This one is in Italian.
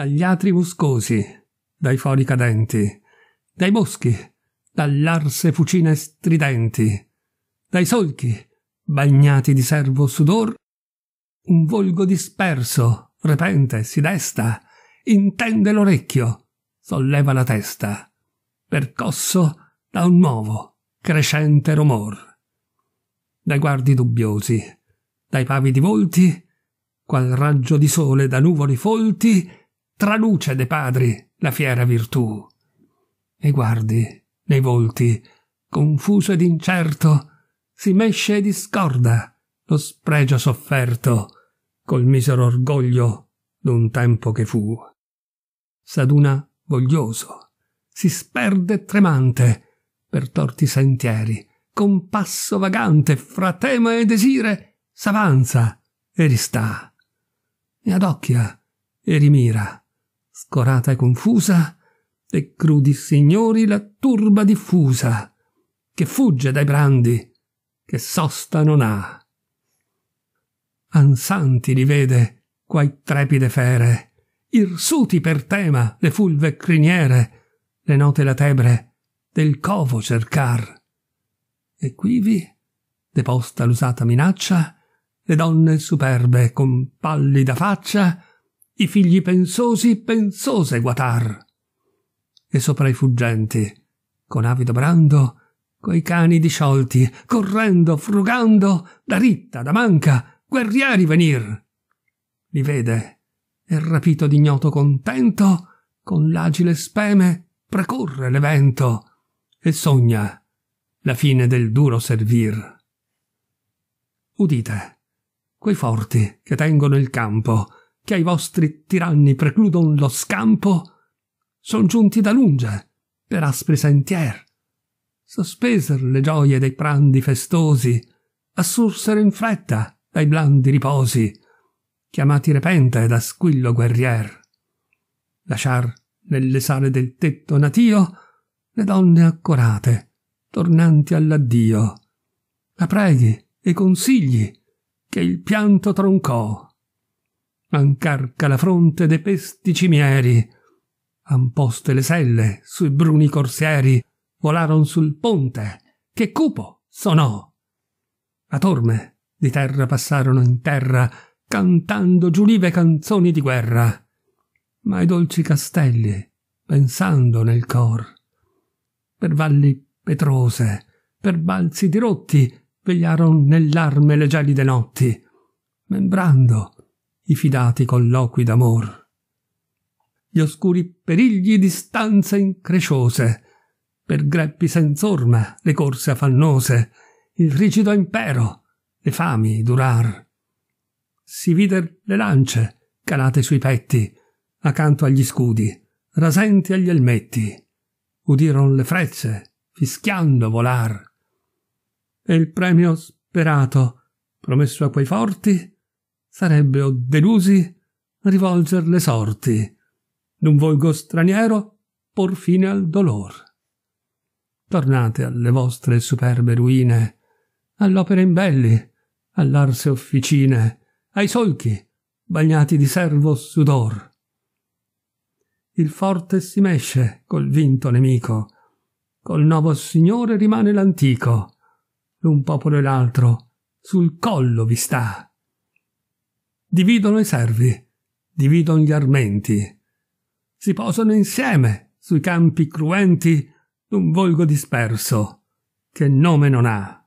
dagli atri muscosi, dai fori cadenti, dai boschi, dall'arse fucine stridenti, dai solchi, bagnati di servo sudor, un volgo disperso, repente, si desta, intende l'orecchio, solleva la testa, percosso da un nuovo, crescente rumor. Dai guardi dubbiosi, dai pavidi volti, qual raggio di sole da nuvoli folti, traluce dei padri la fiera virtù. E guardi, nei volti, confuso ed incerto, si mesce e discorda lo spregio sofferto col misero orgoglio d'un tempo che fu. S'aduna voglioso, si sperde tremante per torti sentieri, con passo vagante fra tema e desire s'avanza e ristà, e adocchia e rimira scorata e confusa, de crudi signori la turba diffusa, che fugge dai brandi, che sosta non ha. Ansanti li vede, quai trepide fere, irsuti per tema le fulve criniere, le note latebre del covo cercar. E quivi, deposta l'usata minaccia, le donne superbe con pallida faccia, i figli pensosi pensose guatar. E sopra i fuggenti, con avido brando, coi cani disciolti, correndo, frugando, da ritta, da manca, guerrieri venir. Li vede, e rapito d'ignoto contento, con l'agile speme precorre l'evento, e sogna la fine del duro servir. Udite, quei forti che tengono il campo, che ai vostri tiranni precludon lo scampo, son giunti da lunge, per aspri sentier. Sospeser le gioie dei prandi festosi, assursero in fretta dai blandi riposi, chiamati repente da squillo guerrier. Lasciar nelle sale del tetto natio le donne accorate, tornanti all'addio. La preghi e consigli che il pianto troncò ancarca la fronte de pesti cimieri. Amposte le selle sui bruni corsieri, volaron sul ponte, che cupo sonò. A torme di terra passarono in terra, cantando giulive canzoni di guerra, ma ai dolci castelli, pensando nel cor. Per valli petrose, per balzi dirotti, vegliaron nell'arme le gelide notti, membrando i fidati colloqui d'amor. Gli oscuri perigli di stanze incresciose, per greppi senz'orme le corse affannose, il rigido impero, le fami durar. Si vider le lance calate sui petti, accanto agli scudi, rasenti agli elmetti. Udiron le frecce, fischiando volar. E il premio sperato, promesso a quei forti, sarebbero delusi rivolger le sorti d'un volgo straniero por fine al dolor tornate alle vostre superbe ruine all'opera imbelli all'arse officine ai solchi bagnati di servo sudor il forte si mesce col vinto nemico col nuovo signore rimane l'antico l'un popolo e l'altro sul collo vi sta dividono i servi, dividono gli armenti, si posano insieme sui campi cruenti d'un volgo disperso, che nome non ha.